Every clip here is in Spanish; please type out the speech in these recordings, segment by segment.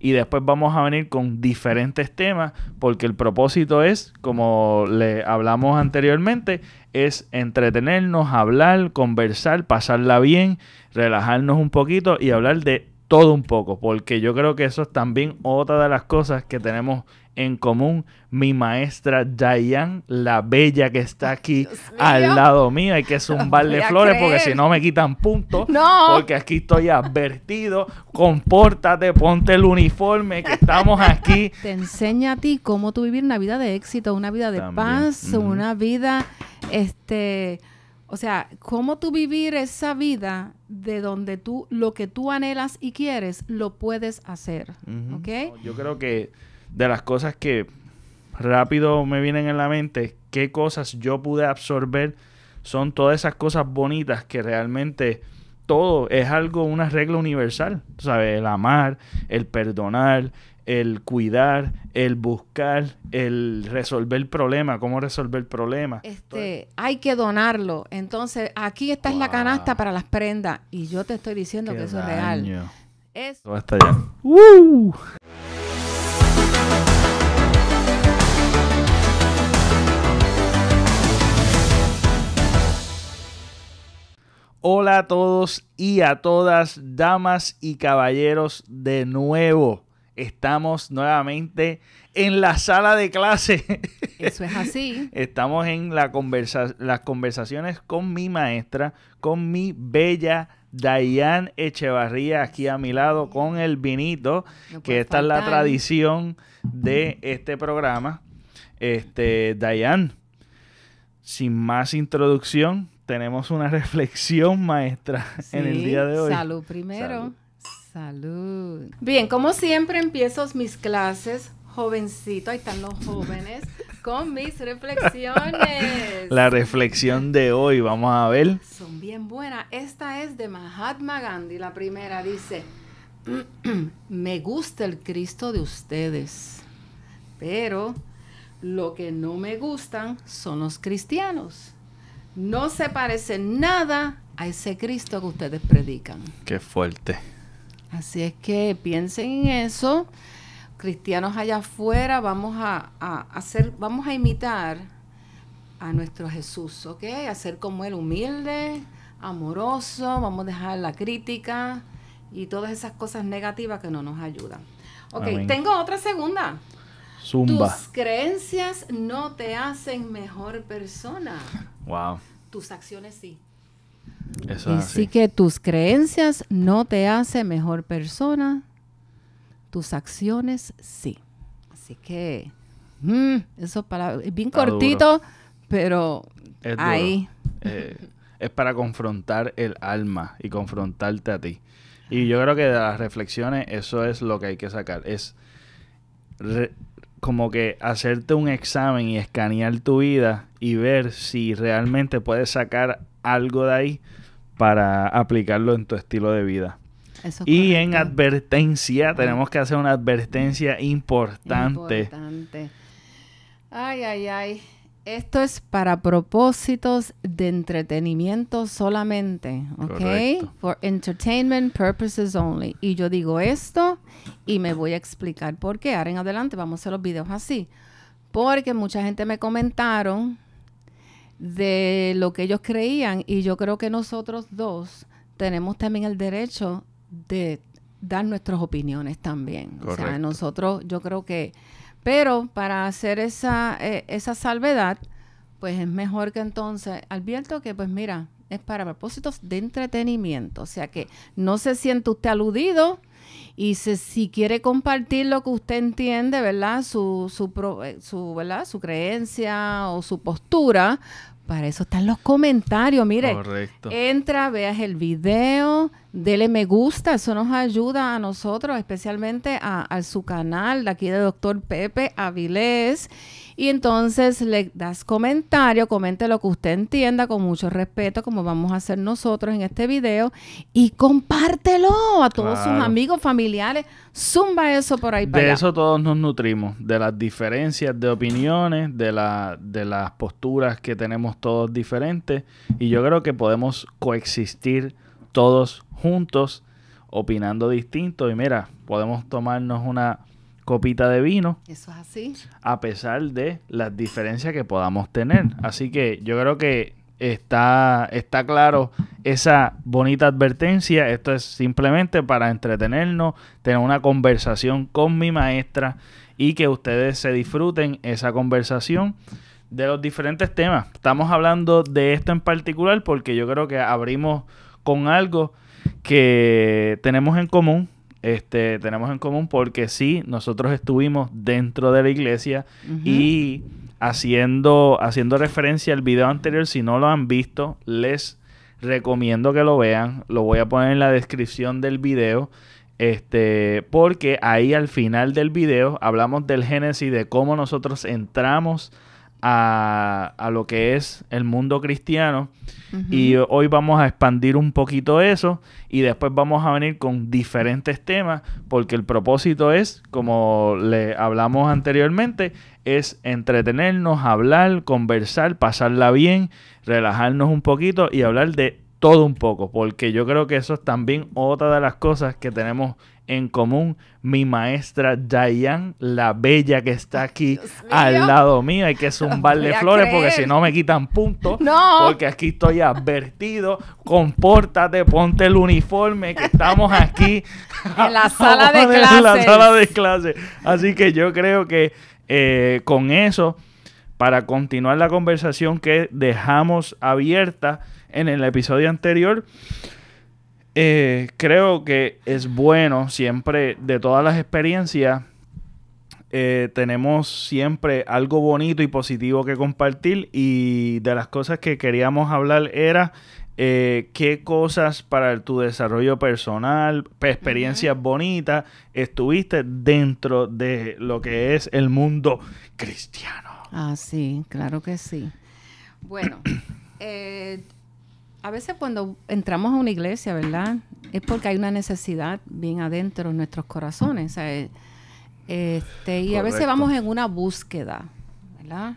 y después vamos a venir con diferentes temas porque el propósito es, como le hablamos anteriormente, es entretenernos, hablar, conversar, pasarla bien, relajarnos un poquito y hablar de todo un poco, porque yo creo que eso es también otra de las cosas que tenemos en común. Mi maestra Diane, la bella que está aquí al lado mío, hay que de flores porque si no me quitan puntos. No. Porque aquí estoy advertido. Compórtate, ponte el uniforme, que estamos aquí. Te enseña a ti cómo tú vivir una vida de éxito, una vida de paz, una vida, este, o sea, cómo tú vivir esa vida de donde tú, lo que tú anhelas y quieres, lo puedes hacer. Yo creo que de las cosas que rápido me vienen en la mente, qué cosas yo pude absorber, son todas esas cosas bonitas que realmente todo es algo, una regla universal, ¿sabes? El amar, el perdonar, el cuidar, el buscar, el resolver el problema, cómo resolver el problema. Este, hay que donarlo. Entonces, aquí está la canasta para las prendas. Y yo te estoy diciendo que eso es real. Hola a todos y a todas, damas y caballeros, de nuevo estamos nuevamente en la sala de clase. Eso es así. Estamos en las conversaciones con mi maestra, con mi bella Dayan Echevarría, aquí a mi lado, con el vinito, que esta es la tradición de este programa. Este, Dayan, sin más introducción, tenemos una reflexión, maestra, en el día de hoy. Salud primero. Salud. Bien, como siempre empiezo mis clases jovencito, ahí están los jóvenes, con mis reflexiones. La reflexión de hoy, vamos a ver. Son bien buenas. Esta es de Mahatma Gandhi. La primera dice, me gusta el Cristo de ustedes, pero lo que no me gustan son los cristianos. No se parece nada a ese Cristo que ustedes predican. Qué fuerte. Así es que piensen en eso. Cristianos allá afuera, vamos a, hacer, vamos a imitar a nuestro Jesús, ¿ok? A ser como Él, humilde, amoroso, vamos a dejar la crítica y todas esas cosas negativas que no nos ayudan. Ok, tengo otra segunda. Zumba. Tus creencias no te hacen mejor persona. Wow. Tus acciones sí así. que tus creencias no te hacen mejor persona, tus acciones sí. Así que mm, eso para bien cortito, pero ahí. Eh, es para confrontar el alma y confrontarte a ti. Y yo creo que de las reflexiones eso es lo que hay que sacar. Es como que hacerte un examen y escanear tu vida y ver si realmente puedes sacar algo de ahí para aplicarlo en tu estilo de vida. y en advertencia, tenemos que hacer una advertencia importante. Ay, ay, ay. Esto es para propósitos de entretenimiento solamente, ¿ok? For entertainment purposes only. Y yo digo esto y me voy a explicar por qué. Ahora en adelante vamos a hacer los videos así. Porque mucha gente me comentaron de lo que ellos creían y yo creo que nosotros dos tenemos también el derecho de dar nuestras opiniones también. O sea, nosotros yo creo que, pero para hacer esa, eh, esa salvedad, pues es mejor que entonces, advierto que pues mira, es para propósitos de entretenimiento, o sea que no se siente usted aludido y si quiere compartir lo que usted entiende, ¿verdad? Su, su, eh, su, ¿verdad? su creencia o su postura, para eso están los comentarios. Mire, entra, veas el video, dele me gusta, eso nos ayuda a nosotros, especialmente a, a su canal de aquí de Doctor Pepe Avilés. Y entonces le das comentario, comente lo que usted entienda con mucho respeto, como vamos a hacer nosotros en este video, y compártelo a todos sus amigos, familiares. Zumba eso por ahí. Para de eso todos nos nutrimos, de las diferencias de opiniones, de, la, de las posturas que tenemos todos diferentes. Y yo creo que podemos coexistir todos juntos opinando distinto y mira, podemos tomarnos una copita de vino. Eso es así. A pesar de las diferencias que podamos tener. Así que yo creo que está, está claro esa bonita advertencia. Esto es simplemente para entretenernos, tener una conversación con mi maestra y que ustedes se disfruten esa conversación de los diferentes temas. Estamos hablando de esto en particular porque yo creo que abrimos con algo que tenemos en común este, tenemos en común porque sí, nosotros estuvimos dentro de la iglesia y haciendo, haciendo referencia al video anterior, si no lo han visto, les recomiendo que lo vean. Lo voy a poner en la descripción del video. Este, porque ahí al final del video hablamos del Génesis, de cómo nosotros entramos a, lo que es el mundo cristiano. Y hoy vamos a expandir un poquito eso y después vamos a venir con diferentes temas porque el propósito es, como le hablamos anteriormente, es entretenernos, hablar, conversar, pasarla bien, relajarnos un poquito y hablar de todo un poco, porque yo creo que eso es también otra de las cosas que tenemos en común. Mi maestra Diane, la bella que está aquí al lado mío, hay que de flores porque si no me quitan puntos. No. Porque aquí estoy advertido. Compórtate, ponte el uniforme que estamos aquí. en la sala de clase Así que yo creo que eh, con eso, para continuar la conversación que dejamos abierta, en el episodio anterior. Eh, creo que es bueno siempre de todas las experiencias. Eh, tenemos siempre algo bonito y positivo que compartir y de las cosas que queríamos hablar era eh, qué cosas para tu desarrollo personal, experiencias bonitas estuviste dentro de lo que es el mundo cristiano. Ah, sí, claro que sí. Bueno, eh, a veces cuando entramos a una iglesia, ¿verdad? Es porque hay una necesidad bien adentro en nuestros corazones. Eh, este, y a veces vamos en una búsqueda, ¿verdad?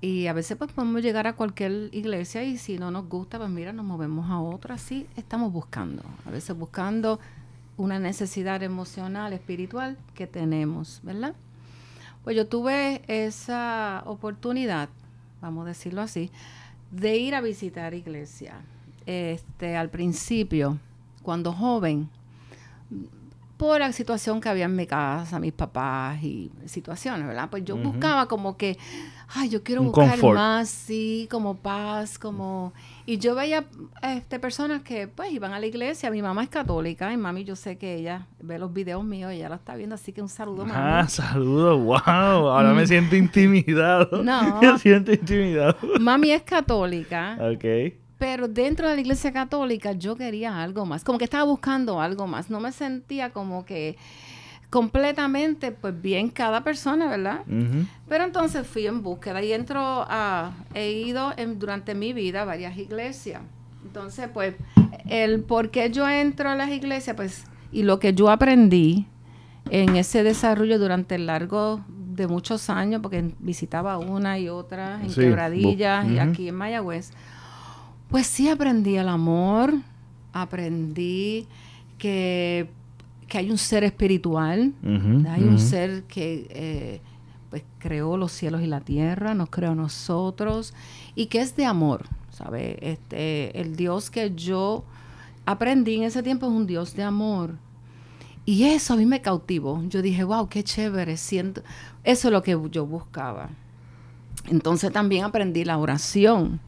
Y a veces pues podemos llegar a cualquier iglesia y si no nos gusta, pues mira, nos movemos a otra. Sí, estamos buscando. A veces buscando una necesidad emocional, espiritual que tenemos, ¿verdad? Pues yo tuve esa oportunidad, vamos a decirlo así, de ir a visitar iglesia. Este, al principio, cuando joven, por la situación que había en mi casa, mis papás y situaciones, ¿verdad? Pues yo buscaba como que, ay, yo quiero buscar más, sí, como paz, como... Y yo veía este, personas que pues iban a la iglesia, mi mamá es católica y mami yo sé que ella ve los videos míos, ella la está viendo, así que un saludo. Ah, mami. Ah, saludo, wow, ahora me mm. siento intimidado. No. Me siento intimidado. Mami es católica. Ok. Pero dentro de la iglesia católica yo quería algo más, como que estaba buscando algo más, no me sentía como que completamente, pues bien cada persona, ¿verdad? Pero entonces fui en búsqueda y entro a, he ido durante mi vida a varias iglesias. Entonces, pues, el por qué yo entro a las iglesias, pues, y lo que yo aprendí en ese desarrollo durante el largo de muchos años, porque visitaba una y otra en Quebradilla Quebradillas y aquí en Mayagüez, pues sí aprendí el amor, aprendí que que hay un ser espiritual, hay un ser que eh, pues creó los cielos y la tierra, nos creó nosotros y que es de amor, ¿sabe? Este, el Dios que yo aprendí en ese tiempo es un Dios de amor. Y eso a mí me cautivó. Yo dije, wow, qué chévere, siento. Eso es lo que yo buscaba. Entonces también aprendí la oración.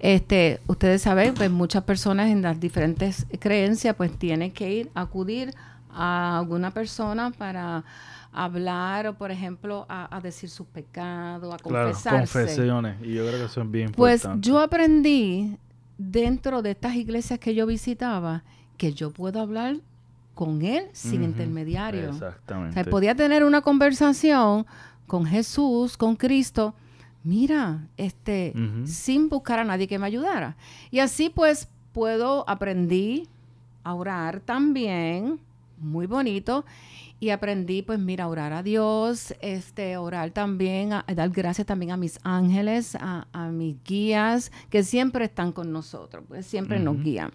Este, ustedes saben, pues muchas personas en las diferentes creencias pues tienen que ir a acudir a alguna persona para hablar o, por ejemplo, a, decir sus pecados, a confesarse. Claro, confesiones. Y yo creo que son bien Pues yo aprendí dentro de estas iglesias que yo visitaba que yo puedo hablar con él sin intermediario. Exactamente. O podía tener una conversación con Jesús, con Cristo, mira, este, sin buscar a nadie que me ayudara. Y así pues puedo, aprendí a orar también, muy bonito y aprendí pues mira a orar a Dios, este orar también, a, dar gracias también a mis ángeles, a, mis guías que siempre están con nosotros, pues siempre nos guían.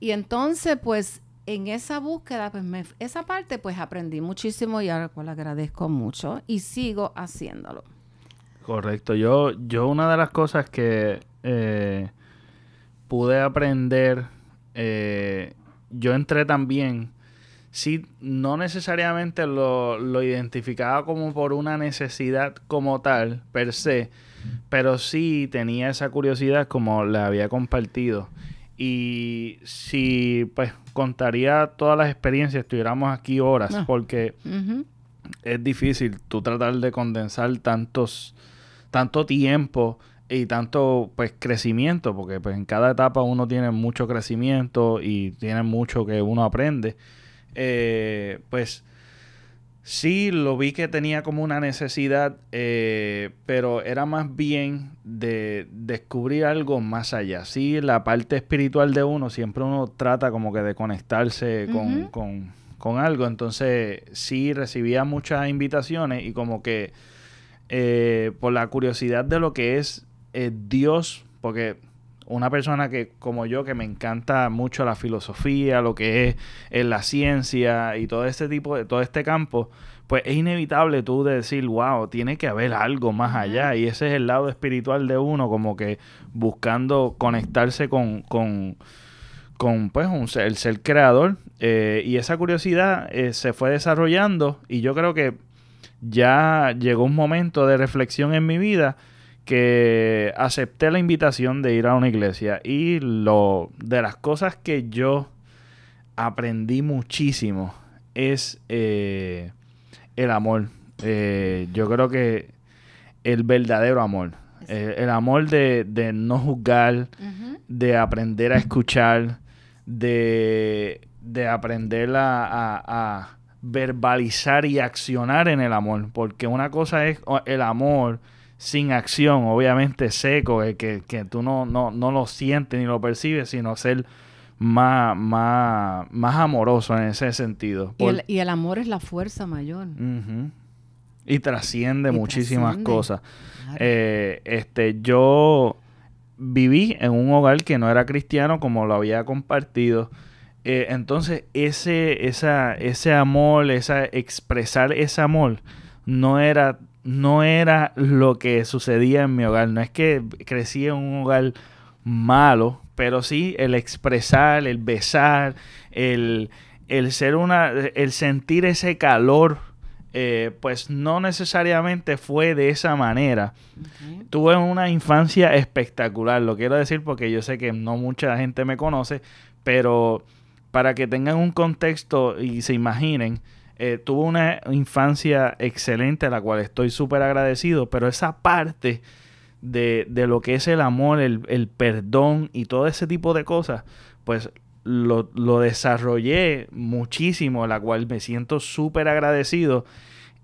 Y entonces pues en esa búsqueda pues me, esa parte pues aprendí muchísimo y ahora pues agradezco mucho y sigo haciéndolo. Correcto, yo yo una de las cosas que eh, pude aprender eh, yo entré también sí, no necesariamente lo, identificaba como por una necesidad como tal, per se, pero sí tenía esa curiosidad como la había compartido. Y si pues contaría todas las experiencias, estuviéramos aquí horas, ah. porque es difícil tú tratar de condensar tantos, tanto tiempo y tanto pues crecimiento, porque pues, en cada etapa uno tiene mucho crecimiento y tiene mucho que uno aprende. Eh, pues sí lo vi que tenía como una necesidad, eh, pero era más bien de descubrir algo más allá. Sí, la parte espiritual de uno, siempre uno trata como que de conectarse con, con, algo. Entonces sí recibía muchas invitaciones y como que eh, por la curiosidad de lo que es Dios, porque una persona que, como yo, que me encanta mucho la filosofía, lo que es, la ciencia y todo este tipo de, todo este campo, pues es inevitable tú de decir, wow, tiene que haber algo más allá. Y ese es el lado espiritual de uno, como que buscando conectarse con, con, pues, un, el ser creador. Eh, y esa curiosidad eh, se fue desarrollando y yo creo que ya llegó un momento de reflexión en mi vida que acepté la invitación de ir a una iglesia y lo de las cosas que yo aprendí muchísimo es eh, el amor. Eh, yo creo que el verdadero amor. Eh, el amor de, no juzgar, de aprender a escuchar, de, aprender a verbalizar y accionar en el amor. Porque una cosa es el amor sin acción, obviamente seco, que, tú no, no, lo sientes ni lo percibes, sino ser más, más, más amoroso en ese sentido. Y, el, amor es la fuerza mayor. Y trasciende muchísimas cosas. Eh, este, yo viví en un hogar que no era cristiano, como lo había compartido. Eh, entonces, ese, esa, ese amor, esa, expresar ese amor, no era no era lo que sucedía en mi hogar. No es que crecí en un hogar malo, pero sí el expresar, el besar, el, ser una, el sentir ese calor, eh, pues no necesariamente fue de esa manera. Tuve una infancia espectacular, lo quiero decir porque yo sé que no mucha gente me conoce, pero para que tengan un contexto y se imaginen, eh, Tuve una infancia excelente, a la cual estoy súper agradecido, pero esa parte de, lo que es el amor, el, perdón y todo ese tipo de cosas, pues lo, desarrollé muchísimo, a la cual me siento súper agradecido.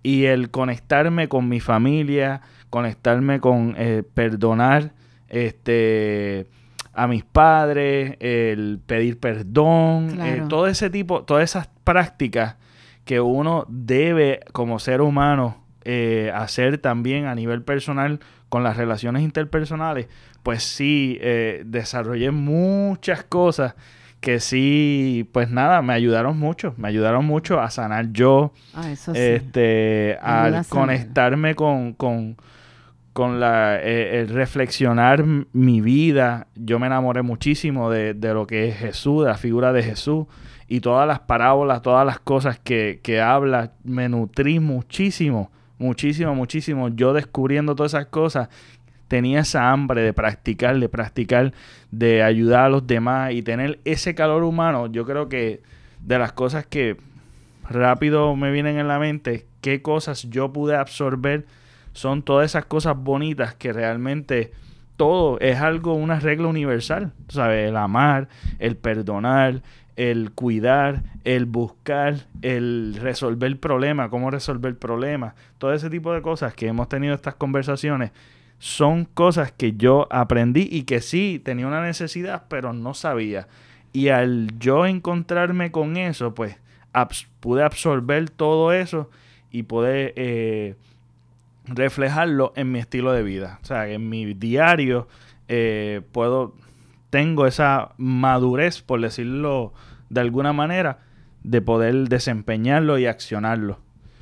Y el conectarme con mi familia, conectarme con eh, perdonar este, a mis padres, el pedir perdón, eh, todo ese tipo, todas esas prácticas que uno debe como ser humano eh, hacer también a nivel personal con las relaciones interpersonales, pues sí, eh, desarrollé muchas cosas que sí, pues nada, me ayudaron mucho, me ayudaron mucho a sanar yo, ah, este, al conectarme con, con, con la, eh, el reflexionar mi vida, yo me enamoré muchísimo de, de lo que es Jesús, de la figura de Jesús y todas las parábolas, todas las cosas que, que habla, me nutrí muchísimo, muchísimo, muchísimo. Yo descubriendo todas esas cosas, tenía esa hambre de practicar, de practicar, de ayudar a los demás y tener ese calor humano. Yo creo que de las cosas que rápido me vienen en la mente, qué cosas yo pude absorber, son todas esas cosas bonitas que realmente todo es algo, una regla universal, ¿sabes? El amar, el perdonar, el cuidar, el buscar, el resolver el problema, cómo resolver problemas, todo ese tipo de cosas que hemos tenido estas conversaciones son cosas que yo aprendí y que sí tenía una necesidad, pero no sabía. Y al yo encontrarme con eso, pues pude absorber todo eso y poder eh, reflejarlo en mi estilo de vida. O sea, en mi diario eh, puedo tengo esa madurez, por decirlo de alguna manera, de poder desempeñarlo y accionarlo.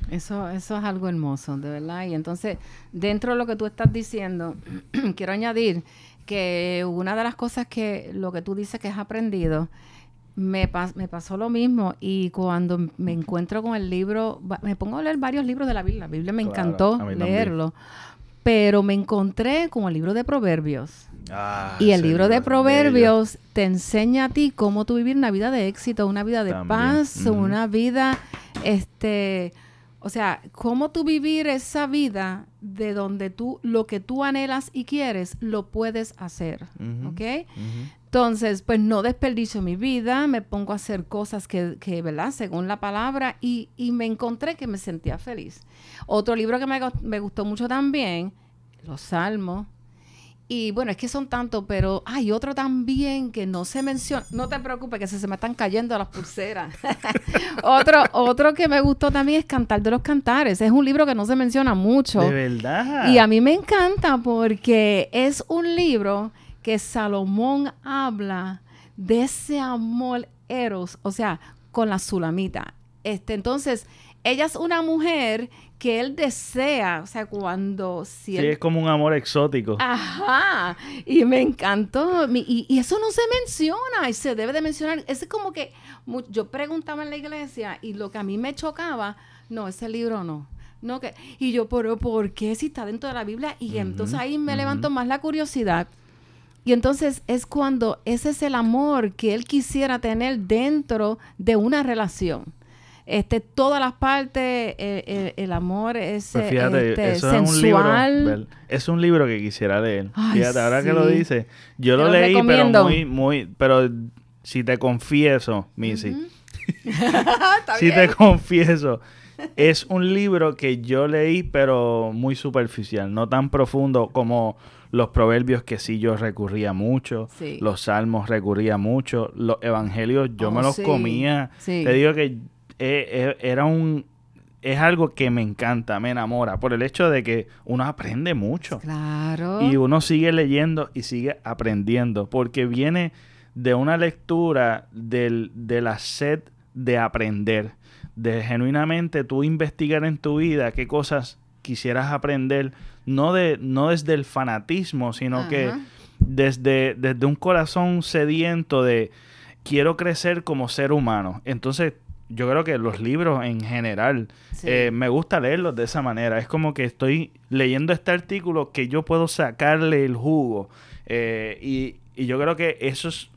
Eso, eso es algo hermoso, de verdad. Y entonces, dentro de lo que tú estás diciendo, quiero añadir que una de las cosas que lo que tú dices que has aprendido, me, me pasó lo mismo y cuando me encuentro con el libro, me pongo a leer varios libros de la Biblia. La Biblia me encantó leerlo, pero me encontré con el libro de Proverbios. Ah, y el libro de Proverbios te enseña a ti cómo tú vivir una vida de éxito, una vida de paz, una vida, este, o sea, cómo tú vivir esa vida de donde tú, lo que tú anhelas y quieres, lo puedes hacer, Entonces, pues no desperdicio mi vida, me pongo a hacer cosas que, que ¿verdad? Según la palabra, y, me encontré que me sentía feliz. Otro libro que me, me gustó mucho también, Los Salmos, y bueno, es que son tantos, pero hay otro también que no se menciona. No te preocupes, que se, me están cayendo las pulseras. otro, otro que me gustó también es Cantar de los Cantares. Es un libro que no se menciona mucho. De verdad. Y a mí me encanta porque es un libro que Salomón habla de ese amor eros, o sea, con la sulamita. Este, entonces, ella es una mujer que él desea, o sea, cuando... Si sí, es como un amor exótico. Ajá, y me encantó, y, y, eso no se menciona, y se debe de mencionar, es como que yo preguntaba en la iglesia y lo que a mí me chocaba, no, ese libro no. No, que, y yo, ¿por qué si está dentro de la Biblia? Y entonces ahí me levanto más la curiosidad. Y entonces es cuando ese es el amor que él quisiera tener dentro de una relación este, todas las partes, el, amor es, sensual. Es un, libro, que quisiera leer. fíjate, ahora que lo dice, yo lo, leí, pero muy, muy, pero si te confieso, Missy, si te confieso, es un libro que yo leí, pero muy superficial, no tan profundo como los proverbios que sí yo recurría mucho, los salmos recurría mucho, los evangelios yo me oh, los comía. Te digo que e, e, era un, es algo que me encanta, me enamora, por el hecho de que uno aprende mucho. Claro. Y uno sigue leyendo y sigue aprendiendo, porque viene de una lectura de la sed de aprender, de genuinamente tú investigar en tu vida qué cosas quisieras aprender, no, de, no desde el fanatismo, sino que desde, desde un corazón sediento de quiero crecer como ser humano. Entonces yo creo que los libros en general, eh, me gusta leerlos de esa manera. Es como que estoy leyendo este artículo que yo puedo sacarle el jugo. Eh, y, yo creo que eso es,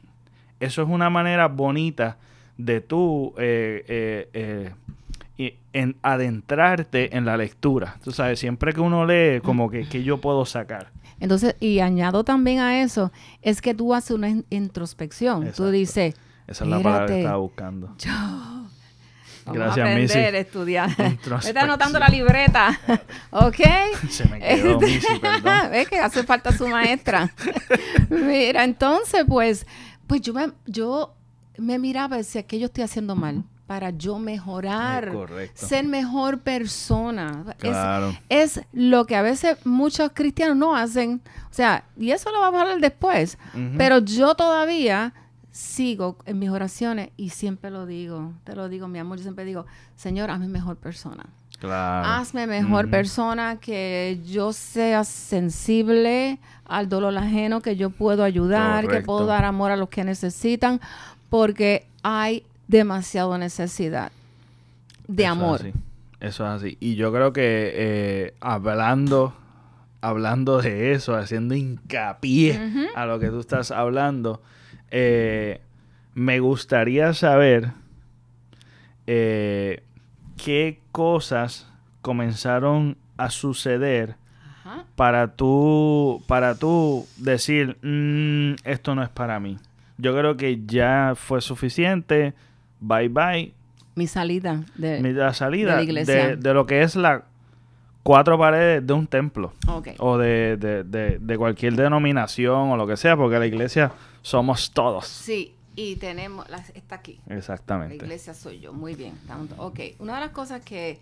eso es una manera bonita de tú eh, y adentrarte en la lectura. Tú sabes, siempre que uno lee, como que, yo puedo sacar. Entonces, y añado también a eso, es que tú haces una introspección. Tú dices, esa es la palabra que estaba buscando. ¡Chao! Gracias, a aprender, estudiar. está anotando la libreta. ¿Ok? Se me quedó, este, perdón. Es que hace falta su maestra. Mira, entonces, pues, pues yo me, yo me miraba y decía, ¿qué yo estoy haciendo mal? Para yo mejorar, ser mejor persona. Es, lo que a veces muchos cristianos no hacen. O sea, y eso lo vamos a hablar después. Pero yo todavía sigo en mis oraciones y siempre lo digo, te lo digo, mi amor, yo siempre digo, Señor, hazme mejor persona. Hazme mejor persona, que yo sea sensible al dolor ajeno, que yo puedo ayudar, que puedo dar amor a los que necesitan, porque hay demasiada necesidad de amor. Eso es así. Y yo creo que eh, hablando hablando de eso, haciendo hincapié a lo que tú estás hablando, eh, me gustaría saber eh, qué cosas comenzaron a suceder para tú para tú decir mm, esto no es para mí. Yo creo que ya fue suficiente. Bye bye. Mi salida de, la salida de lo que es la cuatro paredes de un templo. O de cualquier denominación o lo que sea, porque la iglesia somos todos. Sí, y tenemos, las está aquí. Exactamente. La iglesia soy yo, muy bien. ok, una de las cosas que,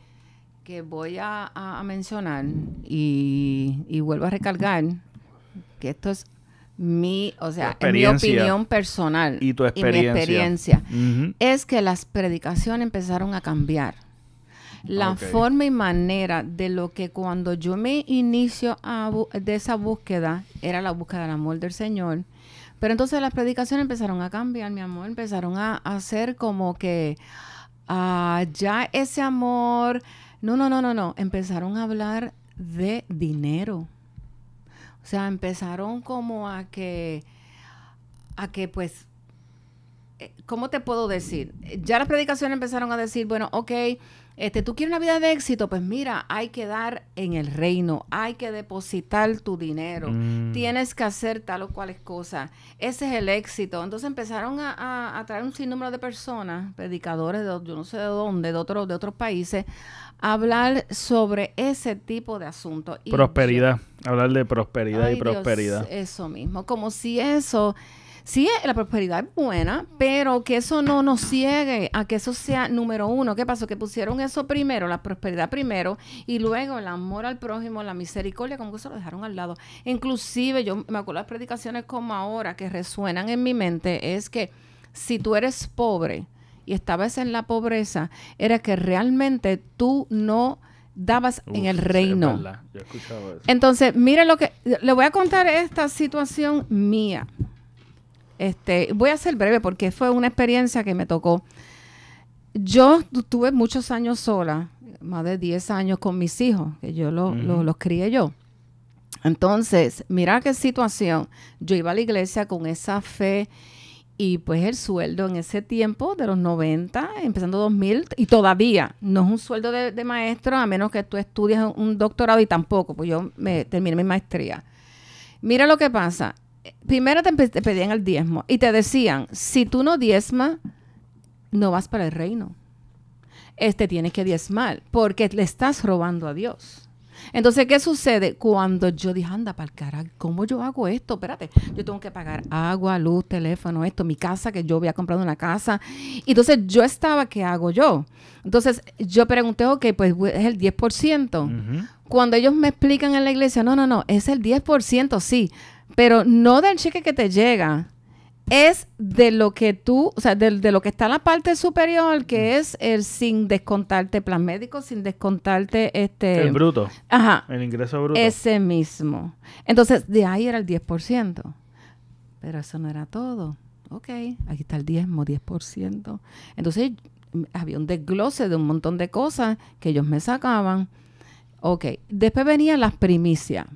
voy a, mencionar y, vuelvo a recalcar que esto es mi, o sea, mi opinión personal y, tu experiencia. Y mi experiencia, es que las predicaciones empezaron a cambiar la forma y manera de lo que cuando yo me inicio de esa búsqueda, era la búsqueda del amor del Señor, pero entonces las predicaciones empezaron a cambiar, mi amor, empezaron a, hacer como que ah, ya ese amor, no, no, no, no, no, empezaron a hablar de dinero. O sea, empezaron como a que, a que pues, eh, ¿cómo te puedo decir? Ya las predicaciones empezaron a decir, bueno, ok, este, tú quieres una vida de éxito, pues mira, hay que dar en el reino, hay que depositar tu dinero, mm. tienes que hacer tal o cual cosa, Ese es el éxito. Entonces empezaron a, traer un sinnúmero de personas, predicadores de yo no sé de dónde, de otros, de otros países, a hablar sobre ese tipo de asuntos. Prosperidad, hablar de prosperidad y prosperidad. eso mismo, como si eso sí, la prosperidad es buena, pero que eso no nos ciegue a que eso sea número uno. ¿Qué pasó? Que pusieron eso primero, la prosperidad primero, y luego el amor al prójimo, la misericordia, como que se lo dejaron al lado. Inclusive, yo me acuerdo las predicaciones como ahora que resuenan en mi mente, es que si tú eres pobre y estabas en la pobreza, era que realmente tú no dabas en el reino. Entonces, mire lo que le voy a contar esta situación mía. Este, voy a ser breve porque fue una experiencia que me tocó. Yo tuve muchos años sola, más de 10 años con mis hijos, que yo los crié yo. Entonces, mira qué situación. Yo iba a la iglesia con esa fe y pues el sueldo en ese tiempo de los 90, empezando 2000, y todavía no es un sueldo de, de maestro a menos que tú estudies un doctorado y tampoco, pues yo me terminé mi maestría. Mira lo que pasa, primero te, pedían el diezmo y te decían, si tú no diezmas, no vas para el reino. Este tienes que diezmar porque le estás robando a Dios. Entonces, ¿qué sucede? Cuando yo dije, anda, para el carajo, ¿cómo yo hago esto? Espérate, yo tengo que pagar agua, luz, teléfono, esto, mi casa, que yo había comprado una casa. Entonces, yo estaba, ¿qué hago yo? Entonces, yo pregunté, ok, pues es el 10%. Cuando ellos me explican en la iglesia, no, no, no, es el 10%, sí, pero no del cheque que te llega, es de lo que tú, o sea, de, lo que está en la parte superior, que mm. es el sin descontarte plan médico, sin descontarte este... El bruto. Ajá. El ingreso bruto. Ese mismo. Entonces, de ahí era el 10%. Pero eso no era todo. Ok, aquí está el diezmo, 10%. Entonces, había un desglose de un montón de cosas que ellos me sacaban. Ok, después venían las primicias.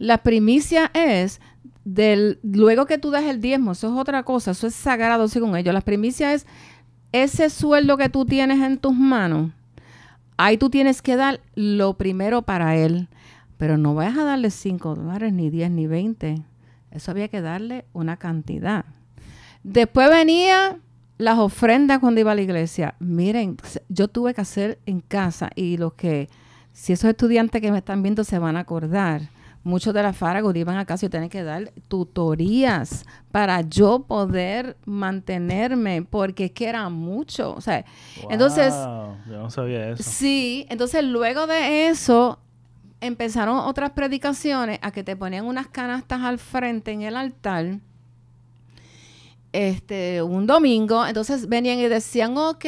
La primicia es del luego que tú das el diezmo, eso es otra cosa, eso es sagrado según ellos. La primicia es ese sueldo que tú tienes en tus manos. Ahí tú tienes que dar lo primero para él, pero no vas a darle cinco dólares, ni 10, ni 20. Eso había que darle una cantidad. Después venía las ofrendas cuando iba a la iglesia. Miren, yo tuve que hacer en casa y los que, si esos estudiantes que me están viendo se van a acordar muchos de la faragos iban a casa y tienen que dar tutorías para yo poder mantenerme, porque es que era mucho. O sea, entonces. Yo no sabía eso. Sí, entonces luego de eso empezaron otras predicaciones a que te ponían unas canastas al frente en el altar. Este, un domingo, entonces venían y decían, ok,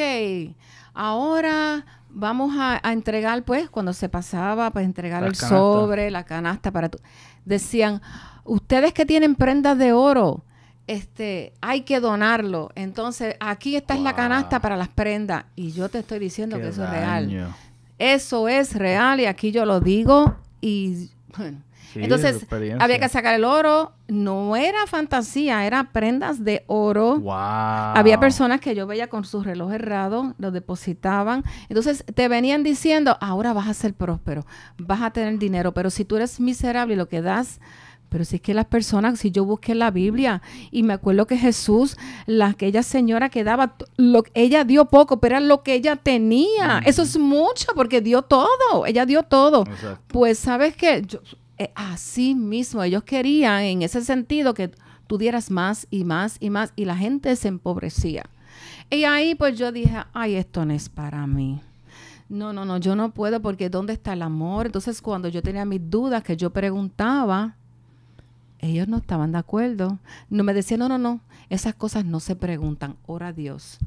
ahora vamos a, entregar, pues, cuando se pasaba, pues entregar el sobre, la canasta para tú Decían, ustedes que tienen prendas de oro, este, hay que donarlo. Entonces, aquí está es la canasta para las prendas. Y yo te estoy diciendo que eso es real. Eso es real y aquí yo lo digo y bueno, entonces, había que sacar el oro. No era fantasía, eran prendas de oro. Había personas que yo veía con sus relojes errados, los depositaban. Entonces, te venían diciendo, ahora vas a ser próspero, vas a tener dinero, pero si tú eres miserable y lo que das... Pero si es que las personas, si yo busqué la Biblia y me acuerdo que Jesús, la, aquella señora que daba, ella dio poco, pero era lo que ella tenía. Eso es mucho porque dio todo, ella dio todo. Pues sabes que eh, así mismo, ellos querían en ese sentido que tú dieras más y más y más y la gente se empobrecía. Y ahí pues yo dije, ay, esto no es para mí. No, no, no, yo no puedo porque ¿dónde está el amor? Entonces cuando yo tenía mis dudas que yo preguntaba, ellos no estaban de acuerdo. No me decían, no, no, no, esas cosas no se preguntan, ora Dios.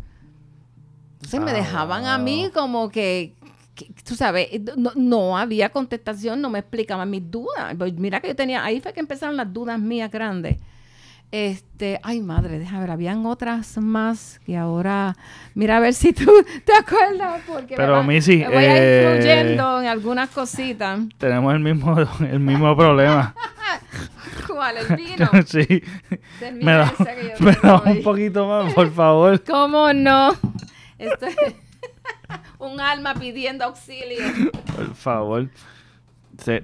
Entonces me ah, dejaban a mí como que, tú sabes, eh, no, había contestación, no me explicaban mis dudas. Pues mira que yo tenía, ahí fue que empezaron las dudas mías grandes. Este, ay madre, déjame ver, habían otras más que ahora, mira a ver si tú te acuerdas, porque Pero me, voy a ir eh, fluyendo en algunas cositas. Tenemos el mismo, el mismo problema. ¿Cuál? ¿El vino? sí. Me da, un poquito más, por favor. ¿Cómo no? Esto un alma pidiendo auxilio. Por favor.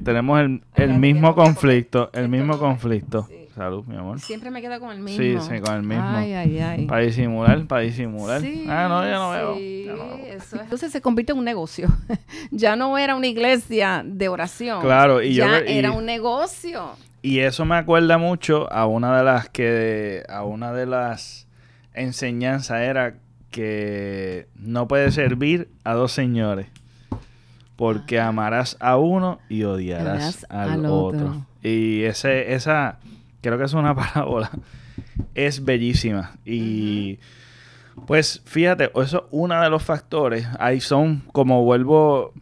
tenemos el, mismo conflicto, el mismo conflicto. Salud, mi amor. Siempre me quedo con el mismo. Sí, sí, con el mismo. Ay, ay, ay. Para disimular, para disimular. ah, no, ya no veo. es. Entonces se convierte en un negocio. ya no era una iglesia de oración. Claro, y ya era un negocio. Y eso me acuerda mucho a una de las que, a una de las enseñanzas era que no puede servir a dos señores, porque ah. amarás a uno y odiarás al, otro. Y ese, esa, creo que es una parábola, es bellísima. Y pues fíjate, eso es uno de los factores. Ahí son, como vuelvo,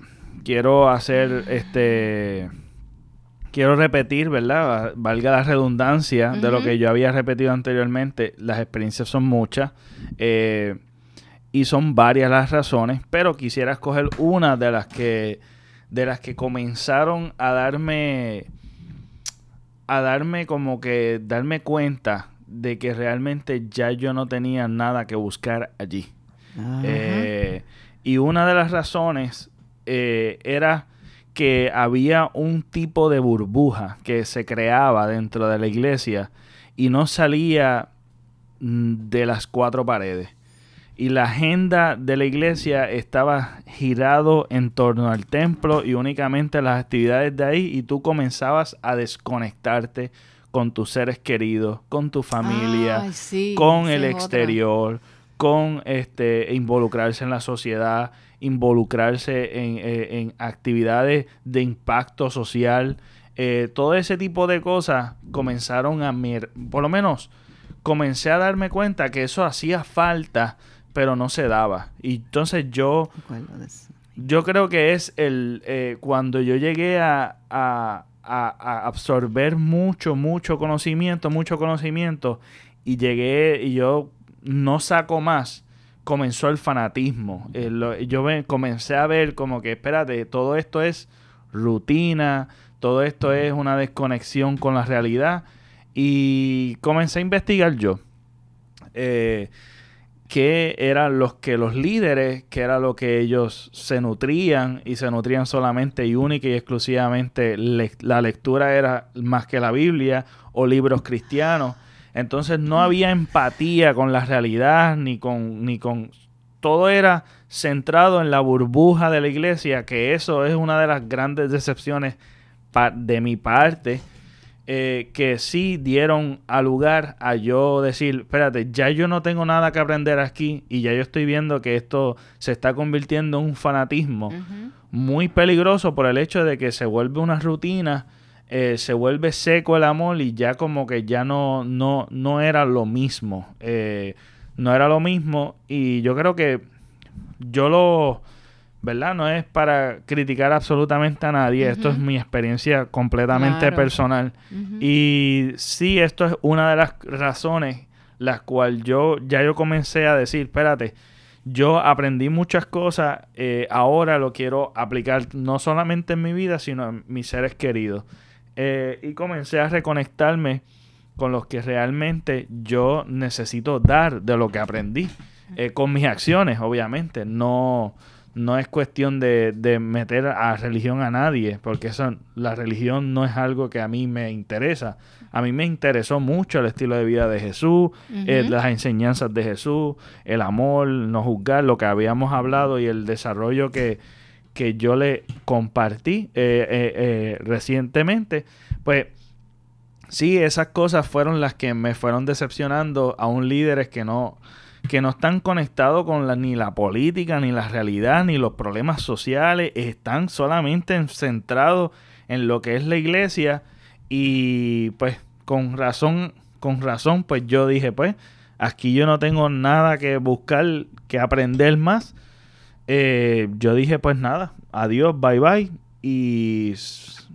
quiero hacer este quiero repetir, ¿verdad? Valga la redundancia de lo que yo había repetido anteriormente. Las experiencias son muchas. Eh, y son varias las razones, pero quisiera escoger una de las que de las que comenzaron a darme a darme como que darme cuenta de que realmente ya yo no tenía nada que buscar allí. Eh, y una de las razones eh, era que había un tipo de burbuja que se creaba dentro de la iglesia y no salía mm, de las cuatro paredes y la agenda de la iglesia estaba girado en torno al templo y únicamente las actividades de ahí y tú comenzabas a desconectarte con tus seres queridos, con tu familia, con el exterior, con este involucrarse en la sociedad, involucrarse en, eh, actividades de impacto social, eh, todo ese tipo de cosas comenzaron a mirar, por lo menos comencé a darme cuenta que eso hacía falta pero no se daba. Y entonces yo... Yo creo que es el eh, cuando yo llegué a, a, absorber mucho, mucho conocimiento, mucho conocimiento, y llegué y yo no saco más, comenzó el fanatismo. Eh, yo comencé a ver como que, espérate, todo esto es rutina, todo esto es una desconexión con la realidad, y comencé a investigar yo. Eh, que eran los que los líderes, que era lo que ellos se nutrían y se nutrían solamente y única y exclusivamente la lectura era más que la Biblia o libros cristianos. Entonces no había empatía con la realidad ni con ni con todo era centrado en la burbuja de la iglesia, que eso es una de las grandes decepciones de mi parte eh, que sí dieron a lugar a yo decir, espérate, ya yo no tengo nada que aprender aquí y ya yo estoy viendo que esto se está convirtiendo en un fanatismo muy peligroso por el hecho de que se vuelve una rutina. Eh, se vuelve seco el amor y ya como que ya no, no, no era lo mismo. Eh, no era lo mismo. Y yo creo que yo lo ¿verdad? No es para criticar absolutamente a nadie. Esto es mi experiencia completamente personal. Y sí, esto es una de las razones las cuales yo ya yo comencé a decir, espérate, yo aprendí muchas cosas, eh, ahora lo quiero aplicar no solamente en mi vida, sino en mis seres queridos. Eh, y comencé a reconectarme con los que realmente yo necesito dar de lo que aprendí, eh, con mis acciones, obviamente, no no es cuestión de, meter a religión a nadie, porque eso, la religión no es algo que a mí me interesa. A mí me interesó mucho el estilo de vida de Jesús, eh, las enseñanzas de Jesús, el amor, no juzgar, lo que habíamos hablado y el desarrollo que, que yo le compartí eh, eh, recientemente. Pues sí, esas cosas fueron las que me fueron decepcionando a un líderes que no que no están conectados con la, ni la política, ni la realidad, ni los problemas sociales, están solamente centrados en lo que es la iglesia y pues con razón, con razón, pues yo dije, pues aquí yo no tengo nada que buscar, que aprender más. Eh, yo dije, pues nada, adiós, bye bye. Y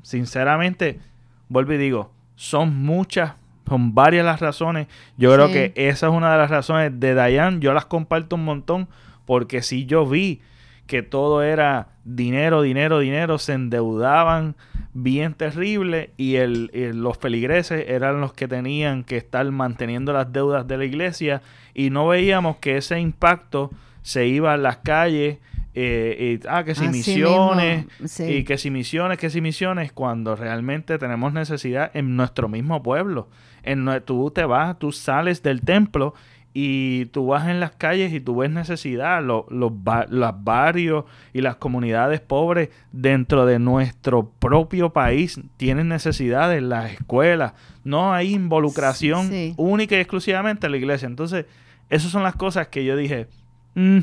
sinceramente, vuelvo y digo, son muchas son varias las razones. Yo creo que esa es una de las razones de Dayan. Yo las comparto un montón porque si yo vi que todo era dinero, dinero, dinero, se endeudaban bien terrible y los feligreses eran los que tenían que estar manteniendo las deudas de la iglesia y no veíamos que ese impacto se iba a las calles eh, y, ah, que si misiones, y que si misiones, que si misiones, cuando realmente tenemos necesidad en nuestro mismo pueblo. En, tú te vas, tú sales del templo y tú vas en las calles y tú ves necesidad, los, los, barrios y las comunidades pobres dentro de nuestro propio país tienen necesidad en las escuelas, no hay involucración única y exclusivamente en la iglesia. Entonces, esas son las cosas que yo dije, mm,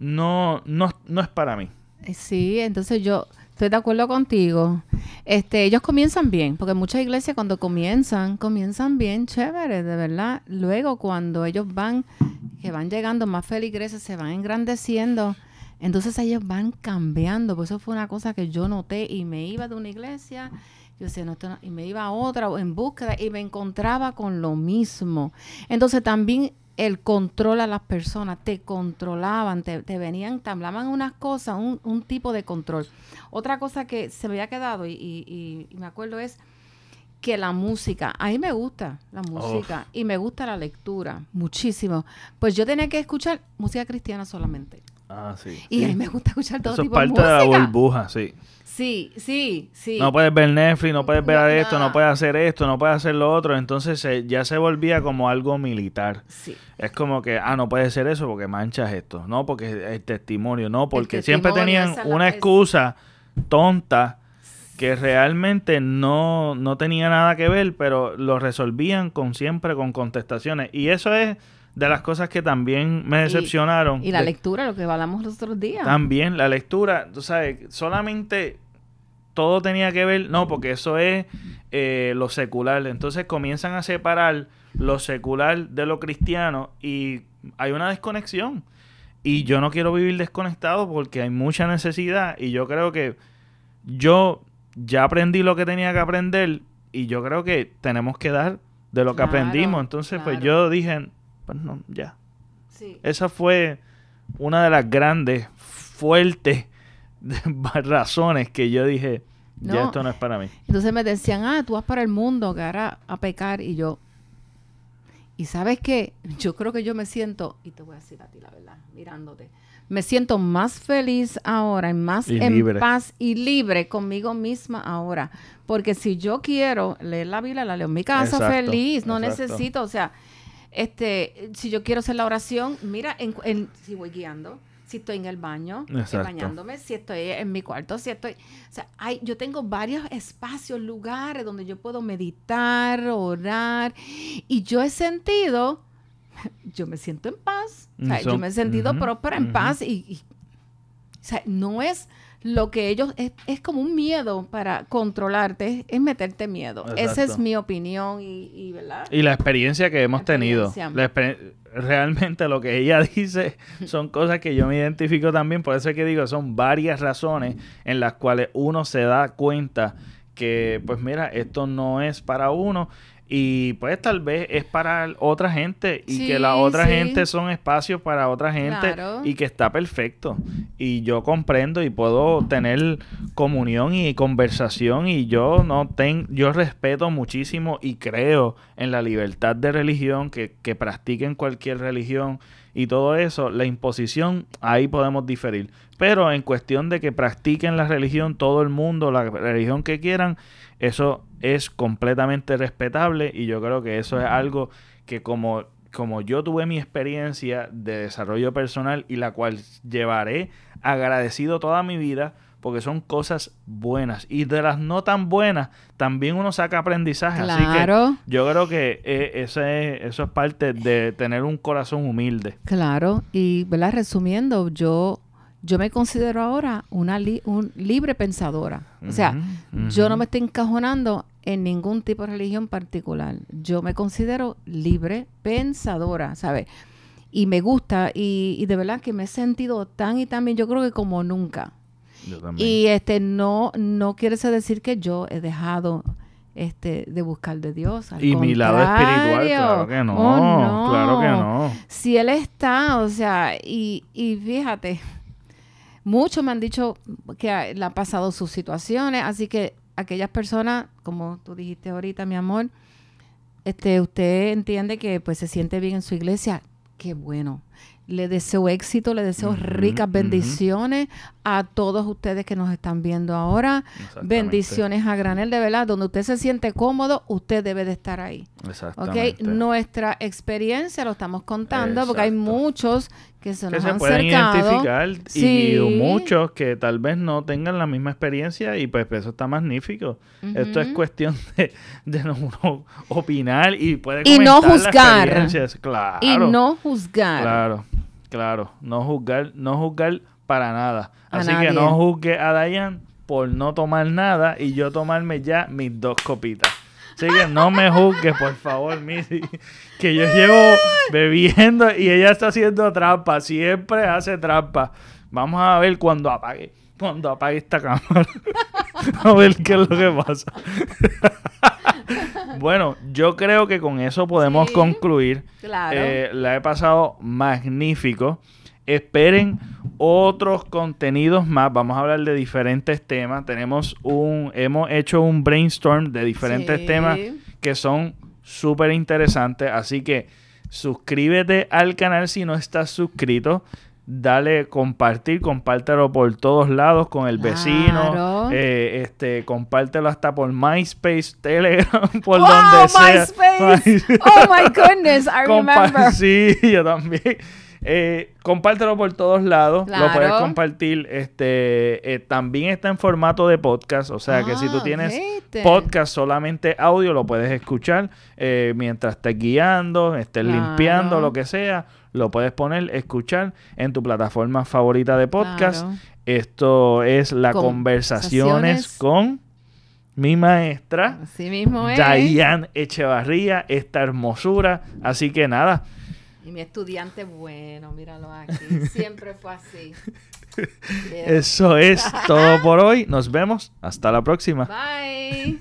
no, no, no es para mí. Eh, sí, entonces yo estoy de acuerdo contigo. Este, ellos comienzan bien, porque muchas iglesias cuando comienzan, comienzan bien, chévere, de verdad. Luego cuando ellos van, que van llegando más feligreses, se van engrandeciendo. Entonces ellos van cambiando, por pues eso fue una cosa que yo noté y me iba de una iglesia yo decía, no, y me iba a otra en búsqueda y me encontraba con lo mismo. Entonces también el control a las personas, te controlaban, te, venían, te hablaban unas cosas, un, un, tipo de control. Otra cosa que se me había quedado y, y, me acuerdo es que la música, a mí me gusta la música y me gusta la lectura muchísimo. Pues yo tenía que escuchar música cristiana solamente. Ah, y a mí me gusta escuchar todo tipo de música. parte de la burbuja, sí. Sí, sí, sí. No puedes ver Netflix, no puedes ver esto, no puedes hacer esto, no puedes hacer lo otro. Entonces ya se volvía como algo militar. Sí. Es como que, ah, no puede ser eso porque manchas esto. No, porque el testimonio, no, porque siempre tenían una excusa tonta que realmente no, no tenía nada que ver, pero lo resolvían con siempre con contestaciones. Y eso es de las cosas que también me decepcionaron. Y, la lectura, lo que hablamos los otros días. También, la lectura, tú sabes, solamente todo tenía que ver, no, porque eso es eh, lo secular. Entonces comienzan a separar lo secular de lo cristiano y hay una desconexión. Y yo no quiero vivir desconectado porque hay mucha necesidad y yo creo que yo ya aprendí lo que tenía que aprender y yo creo que tenemos que dar de lo que aprendimos. Entonces, pues yo dije, pues, no, ya. Sí. Esa fue una de las grandes, fuertes razones que yo dije, ya esto no es para mí. Entonces me decían, ah, tú vas para el mundo, que ahora a pecar, y yo... Y sabes qué, yo creo que yo me siento, y te voy a decir a ti la verdad, mirándote, me siento más feliz ahora y más en paz y libre conmigo misma ahora. Porque si yo quiero leer la Biblia, la leo en mi casa feliz, no necesito, o sea, este, si yo quiero hacer la oración, mira, en, si voy guiando, si estoy en el baño, estoy bañándome, si estoy en mi cuarto, si estoy... O sea, yo tengo varios espacios, lugares donde yo puedo meditar, orar, y yo he sentido, yo me siento en paz, o sea, yo me he sentido próspera, en paz, y, y, o sea, no es lo que ellos es, es, como un miedo para controlarte, es, meterte miedo. Esa es mi opinión y, ¿verdad? Y la experiencia que hemos tenido. realmente lo que ella dice son cosas que yo me identifico también, por eso es que digo, son varias razones en las cuales uno se da cuenta que pues mira, esto no es para uno y pues tal vez es para otra gente y que la otra gente son espacios para otra gente y que está perfecto. Y yo comprendo y puedo tener comunión y conversación y yo no yo respeto muchísimo y creo en la libertad de religión, que, que practiquen cualquier religión y todo eso, la imposición, ahí podemos diferir. Pero en cuestión de que practiquen la religión todo el mundo, la religión que quieran, eso es completamente respetable y yo creo que eso es algo que como, como yo tuve mi experiencia de desarrollo personal y la cual llevaré agradecido toda mi vida, porque son cosas buenas. Y de las no tan buenas, también uno saca aprendizaje. Así que yo creo que eh, eso, es, parte de tener un corazón humilde. Claro. Y, Resumiendo, yo, yo me considero ahora una un libre pensadora. O sea, yo no me estoy encajonando en ningún tipo de religión particular. Yo me considero libre pensadora, ¿sabes? Y me gusta y, de verdad que me he sentido tan y tan bien, yo creo que como nunca. Yo también. Y este no no quiere decir que yo he dejado este, de buscar de Dios. y mi lado espiritual, claro que oh, no, claro que no. Si Él está, o sea, y, y fíjate, muchos me han dicho que le han pasado sus situaciones, así que aquellas personas, como tú dijiste ahorita, mi amor, este, usted entiende que pues se siente bien en su iglesia, qué bueno. Le deseo éxito, le deseo ricas bendiciones a todos ustedes que nos están viendo ahora. Bendiciones a granel, de verdad. Donde usted se siente cómodo, usted debe de estar ahí. Exactamente. Nuestra experiencia lo estamos contando porque hay muchos que se, pueden identificar y muchos que tal vez no tengan la misma experiencia y pues eso está magnífico. Esto es cuestión de, opinar y puede y no juzgar. Claro, y no juzgar. Claro, claro, no juzgar, no juzgar para nada. Así que no juzgue a Dayan por no tomar nada y yo tomarme ya mis dos copitas. Así no me juzgues, por favor, Missy. Que yo llevo bebiendo y ella está haciendo trampa. Siempre hace trampa. Vamos a ver cuando apague. Cuando apague esta cámara. a ver qué es lo que pasa. bueno, yo creo que con eso podemos concluir. Eh, la he pasado magnífico esperen otros contenidos más. Vamos a hablar de diferentes temas. Tenemos un, hemos hecho un brainstorm de diferentes temas que son súper interesantes. Así que suscríbete al canal si no estás suscrito. Dale compartir, compártelo por todos lados con el vecino. Eh, este, compártelo hasta por MySpace, Telegram, por donde sea. MySpace. Oh my goodness, I remember. Sí, yo también. Eh, compártelo por todos lados. Lo puedes compartir. Este eh, también está en formato de podcast. O sea que si tú ah, tienes podcast solamente audio, lo puedes escuchar. Eh, mientras estés guiando, estés limpiando, lo que sea. Lo puedes poner, escuchar en tu plataforma favorita de podcast. Esto es la conversaciones, con mi maestra. Diane Echevarría, esta hermosura. Así que nada. Y mi estudiante, bueno, míralo aquí. Siempre fue así. Eso es todo por hoy. Nos vemos. Hasta la próxima. Bye.